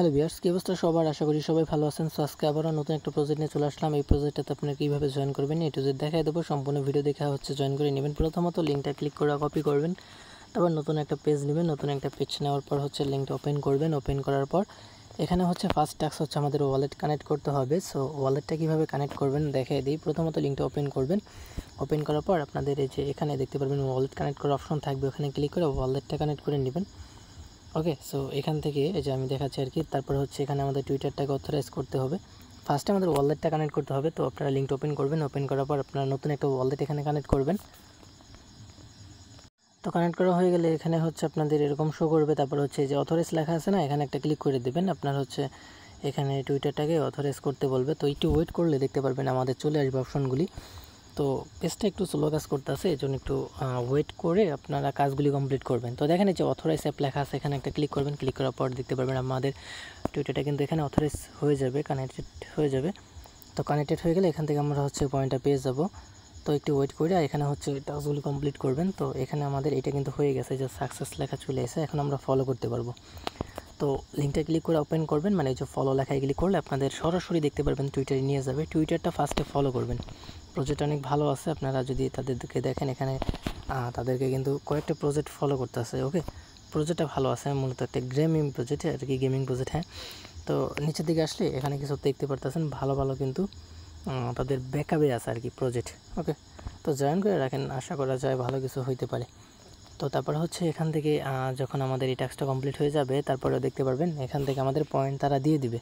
hello বিয়ার্স কী অবস্থা সবার আশা করি সবাই ভালো আছেন সো আজকে আবারও নতুন একটা প্রজেক্ট নিয়ে চলে আসলাম এই প্রজেক্টটাতে আপনারা কীভাবে জয়েন করবেন এটু যে দেখাই দেবো সম্পূর্ণ ভিডিও দেখা হচ্ছে জয়েন করে নেবেন প্রথমত লিঙ্কটা ক্লিক করে কপি করবেন তারপর নতুন একটা পেজ নেবেন নতুন একটা পেজ নেওয়ার পর হচ্ছে লিঙ্কটা ওপেন করবেন ওপেন করার পর এখানে হচ্ছে ফার্স্ট টাস্ক হচ্ছে আমাদের ওয়ালেট কানেক্ট করতে হবে সো ওয়ালেটটা কীভাবে কানেক্ট করবেন দেখাই দিই প্রথমত লিঙ্কটা ওপেন করবেন ওপেন করার পর আপনাদের এই যে এখানে দেখতে পারবেন ওয়ালেট কানেক্ট করার অপশন থাকবে ওখানে ক্লিক করে ওয়ালেটটা কানেক্ট করে নেবেন ওকে সো এখান থেকে এই যে আমি দেখাচ্ছি আর কি তারপরে হচ্ছে এখানে আমাদের টুইটারটাকে অথরাইজ করতে হবে ফার্স্টে আমাদের ওয়ালেটটা কানেক্ট করতে হবে তো আপনারা লিঙ্কটা ওপেন করবেন ওপেন করার পর আপনারা নতুন একটা ওয়ালেট এখানে কানেক্ট করবেন তো কানেক্ট করা হয়ে গেলে এখানে হচ্ছে আপনাদের এরকম শো করবে তারপর হচ্ছে যে অথরাইজ লেখা আছে না এখানে একটা ক্লিক করে দেবেন আপনার হচ্ছে এখানে টুইটারটাকে অথরাইজ করতে বলবে তো একটু ওয়েট করলে দেখতে পারবেন আমাদের চলে আসবে অপশনগুলি তো পেজটা একটু স্লো কাজ করতেছে এই জন্য একটু ওয়েট করে আপনারা কাজগুলি কমপ্লিট করবেন তো দেখেন যে অথরাইজ অ্যাপ লেখা আছে এখানে একটা ক্লিক করবেন ক্লিক করার পর দেখতে পারবেন আমাদের টুইটারটা কিন্তু এখানে অথরাইজ হয়ে যাবে কানেক্টেড হয়ে যাবে তো কানেক্টেড হয়ে গেলে এখান থেকে আমরা হচ্ছে পয়েন্টটা পেয়ে যাব তো একটু ওয়েট করে এখানে হচ্ছে টাস্কগুলি কমপ্লিট করবেন তো এখানে আমাদের এটা কিন্তু হয়ে গেছে যে সাকসেস লেখা চলে এসে এখন আমরা ফলো করতে পারবো তো লিঙ্কটা ক্লিক করে ওপেন করবেন মানে এই যে ফলো লেখায় ক্লিক করলে আপনাদের সরাসরি দেখতে পারবেন টুইটারে নিয়ে যাবে টুইটারটা ফার্স্টে ফলো করবেন প্রজেক্ট অনেক ভালো আছে আপনারা যদি তাদেরকে দেখেন এখানে তাদেরকে কিন্তু কয়েকটা প্রজেক্ট ফলো করতেছে ওকে প্রজেক্টটা ভালো আছে মূলত একটা গেমিং প্রজেক্ট আর কি গেমিং প্রজেক্ট হ্যাঁ তো নিচের দিকে আসলে এখানে কিছু দেখতে পারতেছেন ভালো ভালো কিন্তু তাদের ব্যাকআপে আছে আর কি প্রজেক্ট ওকে তো জয়েন করে রাখেন আশা করা যায় ভালো কিছু হইতে পারে তো তারপর হচ্ছে এখান থেকে যখন আমাদের এই টাস্কটা কমপ্লিট হয়ে যাবে তারপরে দেখতে পারবেন এখান থেকে আমাদের পয়েন্ট তারা দিয়ে দিবে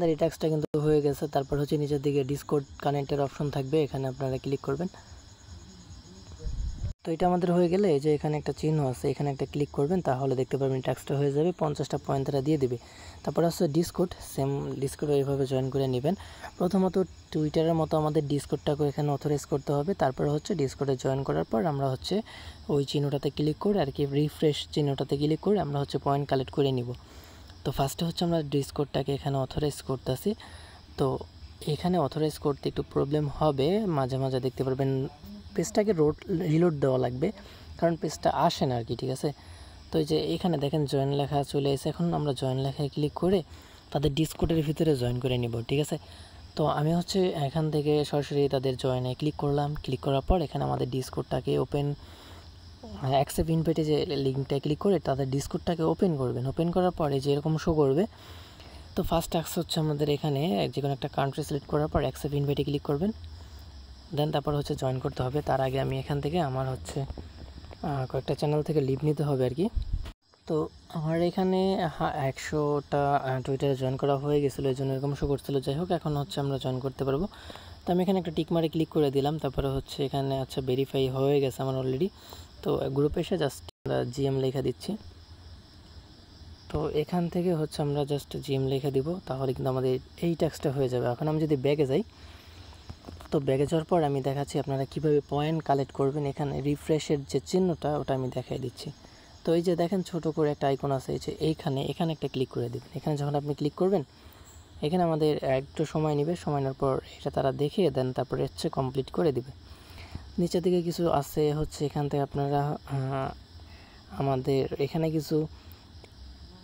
আমাদের এই ট্যাক্সটা কিন্তু হয়ে গেছে তারপর হচ্ছে নিচের দিকে ডিসকোড কানেক্টের অপশন থাকবে এখানে আপনারা ক্লিক করবেন তো এটা আমাদের হয়ে গেলে যে এখানে একটা চিহ্ন আছে এখানে একটা ক্লিক করবেন তাহলে দেখতে পারবেন ট্যাক্সটা হয়ে যাবে পঞ্চাশটা পয়েন্ট তারা দিয়ে দেবে তারপর হচ্ছে ডিসকোড সেম ডিসকোড এইভাবে জয়েন করে নেবেন প্রথমত টুইটারের মতো আমাদের ডিসকোডটাকে এখানে অথোরাইজ করতে হবে তারপর হচ্ছে ডিসকোডে জয়েন করার পর আমরা হচ্ছে ওই চিহ্নটাতে ক্লিক করে আর কি রিফ্রেশ চিহ্নটাতে ক্লিক করে আমরা হচ্ছে পয়েন্ট কালেক্ট করে নিব তো ফার্স্টে হচ্ছে আমরা ডিসকোডটাকে এখানে অথরাইজ করতেছি তো এখানে অথরাইজ করতে একটু প্রবলেম হবে মাঝে মাঝে দেখতে পারবেন পেজটাকে রোড রিলোড দেওয়া লাগবে কারণ পেজটা আসে না আর কি ঠিক আছে তো এই যে এখানে দেখেন জয়েন লেখা চলে এসে এখন আমরা জয়েন লেখায় ক্লিক করে তাদের ডিসকোডের ভিতরে জয়েন করে নিব ঠিক আছে তো আমি হচ্ছে এখান থেকে সরাসরি তাদের জয়েনে ক্লিক করলাম ক্লিক করার পর এখানে আমাদের ডিসকোডটাকে ওপেন অ্যাকসেপ্ট ইনভাইটে যে লিঙ্কটায় ক্লিক করে তাদের ডিসকোডটাকে ওপেন করবেন ওপেন করার পরে যে এরকম শো করবে তো ফার্স্ট অ্যাক্স হচ্ছে আমাদের এখানে যে কোনো একটা কান্ট্রি সিলেক্ট করার পর অ্যাকসেপ্ট ইনভাইটে ক্লিক করবেন দেন তারপর হচ্ছে জয়েন করতে হবে তার আগে আমি এখান থেকে আমার হচ্ছে কয়েকটা চ্যানেল থেকে লিভ নিতে হবে আর কি তো আমার এখানে একশোটা টুইটারে জয়েন করা হয়ে গেছিলো এই জন্য এরকম শো করছিলো যাই হোক এখন হচ্ছে আমরা জয়েন করতে পারবো তো আমি এখানে একটা টিক মারে ক্লিক করে দিলাম তারপরে হচ্ছে এখানে আচ্ছা ভেরিফাই হয়ে গেছে আমার অলরেডি তো গ্রুপ এসে জাস্ট আমরা জিএম লেখা দিচ্ছি তো এখান থেকে হচ্ছে আমরা জাস্ট জিএম লেখা দিব তাহলে কিন্তু আমাদের এই ট্যাক্সটা হয়ে যাবে এখন আমি যদি ব্যাগে যাই তো ব্যাগে যাওয়ার পর আমি দেখাচ্ছি আপনারা কিভাবে পয়েন্ট কালেক্ট করবেন এখানে রিফ্রেশের যে চিহ্নটা ওটা আমি দেখাই দিচ্ছি তো এই যে দেখেন ছোট করে একটা আইকন আছে এই যে এইখানে এখানে একটা ক্লিক করে দেবেন এখানে যখন আপনি ক্লিক করবেন এখানে আমাদের একটু সময় নেবে সময় নেওয়ার পর এটা তারা দেখিয়ে দেন তারপরে হচ্ছে কমপ্লিট করে দেবে নিচের দিকে কিছু আছে হচ্ছে এখান থেকে আপনারা আমাদের এখানে কিছু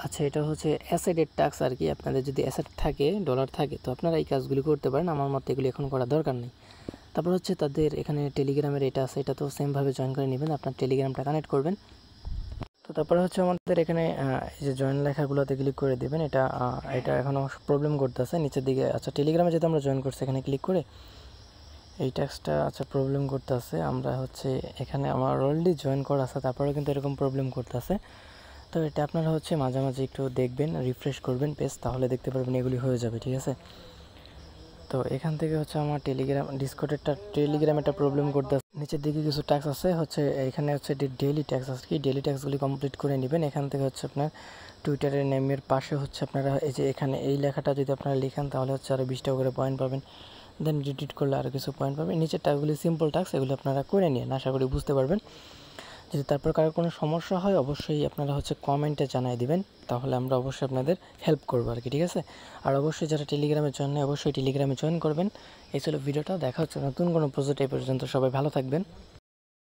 আচ্ছা এটা হচ্ছে অ্যাসেডের ট্যাক্স আর কি আপনাদের যদি অ্যাসেড থাকে ডলার থাকে তো আপনারা এই কাজগুলি করতে পারেন আমার মতে এগুলি এখন করা দরকার নেই তারপর হচ্ছে তাদের এখানে টেলিগ্রামের এটা আছে এটা তো সেমভাবে জয়েন করে নেবেন আপনার টেলিগ্রামটা কানেক্ট করবেন তো তারপরে হচ্ছে আমাদের এখানে এই যে জয়েন লেখাগুলোতে ক্লিক করে দেবেন এটা এটা এখনও প্রবলেম করতেছে নিচের দিকে আচ্ছা টেলিগ্রামে যেহেতু আমরা জয়েন করছি এখানে ক্লিক করে এই ট্যাক্সটা আচ্ছা প্রবলেম করতেছে আমরা হচ্ছে এখানে আমার অলরেডি জয়েন করা আছে তারপরেও কিন্তু এরকম প্রবলেম করতেছে তো এটা আপনারা হচ্ছে মাঝে মাঝে একটু দেখবেন রিফ্রেশ করবেন পেজ তাহলে দেখতে পারবেন এগুলি হয়ে যাবে ঠিক আছে তো এখান থেকে হচ্ছে আমার টেলিগ্রাম ডিসকোটেরটা টেলিগ্রাম একটা প্রবলেম করতেছে নিচের দিকে কিছু ট্যাক্স আছে হচ্ছে এখানে হচ্ছে ডেলি ট্যাক্স আছে কি ডেলি ট্যাক্সগুলি কমপ্লিট করে নেবেন এখান থেকে হচ্ছে আপনার টুইটারের নেমের পাশে হচ্ছে আপনারা এই যে এখানে এই লেখাটা যদি আপনারা লেখান তাহলে হচ্ছে আরও বিশ টাকা করে পয়েন্ট পাবেন দেন ডিটিট করলে আরও কিছু পয়েন্ট পাবেন নিচের টাকাগুলি সিম্পল টাস্ক এগুলি আপনারা করে নিন আশা করি বুঝতে পারবেন যদি তারপর কারোর কোনো সমস্যা হয় অবশ্যই আপনারা হচ্ছে কমেন্টে জানাই দিবেন তাহলে আমরা অবশ্যই আপনাদের হেল্প করবো আর কি ঠিক আছে আর অবশ্যই যারা টেলিগ্রামে জয়েন অবশ্যই টেলিগ্রামে জয়েন করবেন এই ছিল ভিডিওটা দেখা হচ্ছে নতুন কোনো প্রজেক্ট এই পর্যন্ত সবাই ভালো থাকবেন